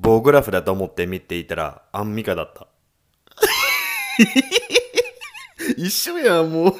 棒グラフだと思って見ていたら、アンミカだった。一緒やん、もう。